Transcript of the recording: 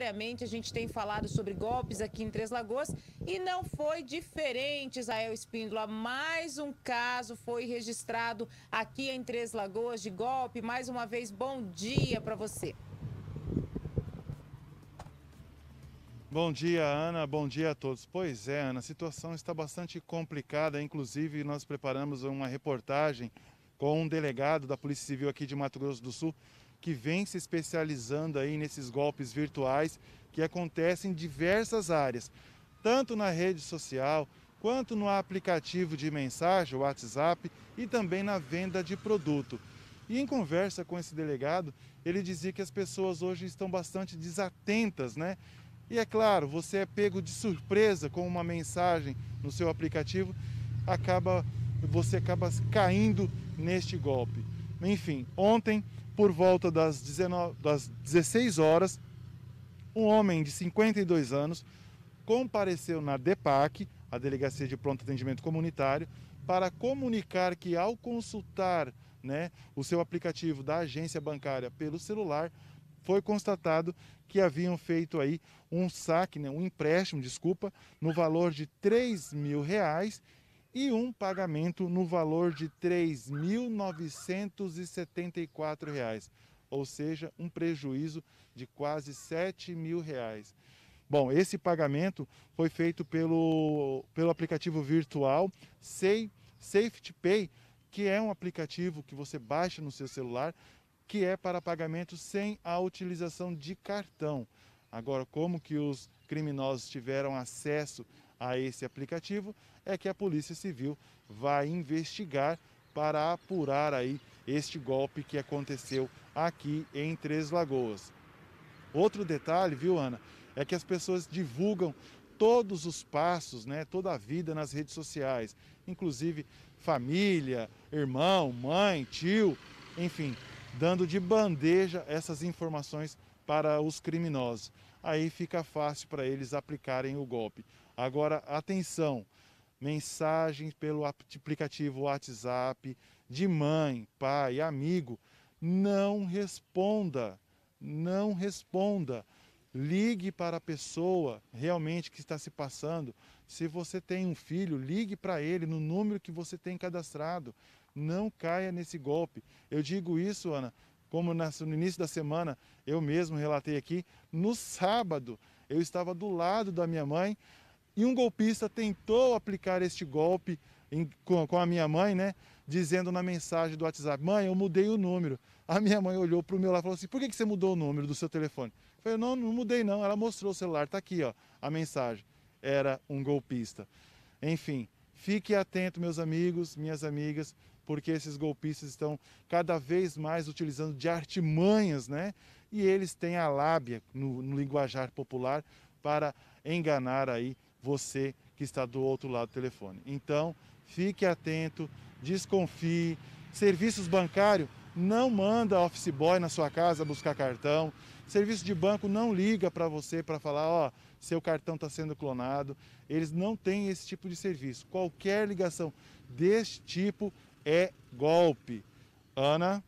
Diariamente a gente tem falado sobre golpes aqui em Três Lagoas e não foi diferente, Israel Espíndola. Mais um caso foi registrado aqui em Três Lagoas de golpe. Mais uma vez, bom dia para você. Bom dia, Ana. Bom dia a todos. Pois é, Ana, a situação está bastante complicada. Inclusive, nós preparamos uma reportagem com um delegado da Polícia Civil aqui de Mato Grosso do Sul que vem se especializando aí nesses golpes virtuais que acontecem em diversas áreas, tanto na rede social, quanto no aplicativo de mensagem, o WhatsApp, e também na venda de produto. E em conversa com esse delegado, ele dizia que as pessoas hoje estão bastante desatentas, né? E é claro, você é pego de surpresa com uma mensagem no seu aplicativo, acaba você acaba caindo neste golpe. Enfim, ontem por volta das, 19, das 16 horas, um homem de 52 anos compareceu na DEPAC, a Delegacia de Pronto Atendimento Comunitário, para comunicar que ao consultar né, o seu aplicativo da agência bancária pelo celular, foi constatado que haviam feito aí um saque, né, um empréstimo, desculpa, no valor de 3 mil reais e um pagamento no valor de R$ 3.974, ou seja, um prejuízo de quase R$ 7.000. Bom, esse pagamento foi feito pelo, pelo aplicativo virtual Say, Safety Pay, que é um aplicativo que você baixa no seu celular, que é para pagamento sem a utilização de cartão. Agora, como que os criminosos tiveram acesso a esse aplicativo? é que a Polícia Civil vai investigar para apurar aí este golpe que aconteceu aqui em Três Lagoas. Outro detalhe, viu, Ana, é que as pessoas divulgam todos os passos, né, toda a vida nas redes sociais, inclusive família, irmão, mãe, tio, enfim, dando de bandeja essas informações para os criminosos. Aí fica fácil para eles aplicarem o golpe. Agora, atenção, mensagem pelo aplicativo WhatsApp de mãe, pai, amigo, não responda, não responda. Ligue para a pessoa realmente que está se passando. Se você tem um filho, ligue para ele no número que você tem cadastrado. Não caia nesse golpe. Eu digo isso, Ana, como no início da semana eu mesmo relatei aqui, no sábado eu estava do lado da minha mãe e um golpista tentou aplicar este golpe em, com, com, a minha mãe, né? Dizendo na mensagem do WhatsApp: Mãe, eu mudei o número. A minha mãe olhou para o meu lado e falou assim: Por que, que você mudou o número do seu telefone? Eu falei: Não, não mudei não. Ela mostrou o celular, está aqui, ó, a mensagem. Era um golpista. Enfim, fique atento, meus amigos, minhas amigas, porque esses golpistas estão cada vez mais utilizando de artimanhas, né? E eles têm a lábia, no, no linguajar popular, para enganar aí você que está do outro lado do telefone. Então, fique atento, desconfie. Serviços bancários não manda office boy na sua casa buscar cartão. Serviço de banco não liga para você para falar, ó, oh, seu cartão está sendo clonado. Eles não têm esse tipo de serviço. Qualquer ligação desse tipo é golpe. Ana?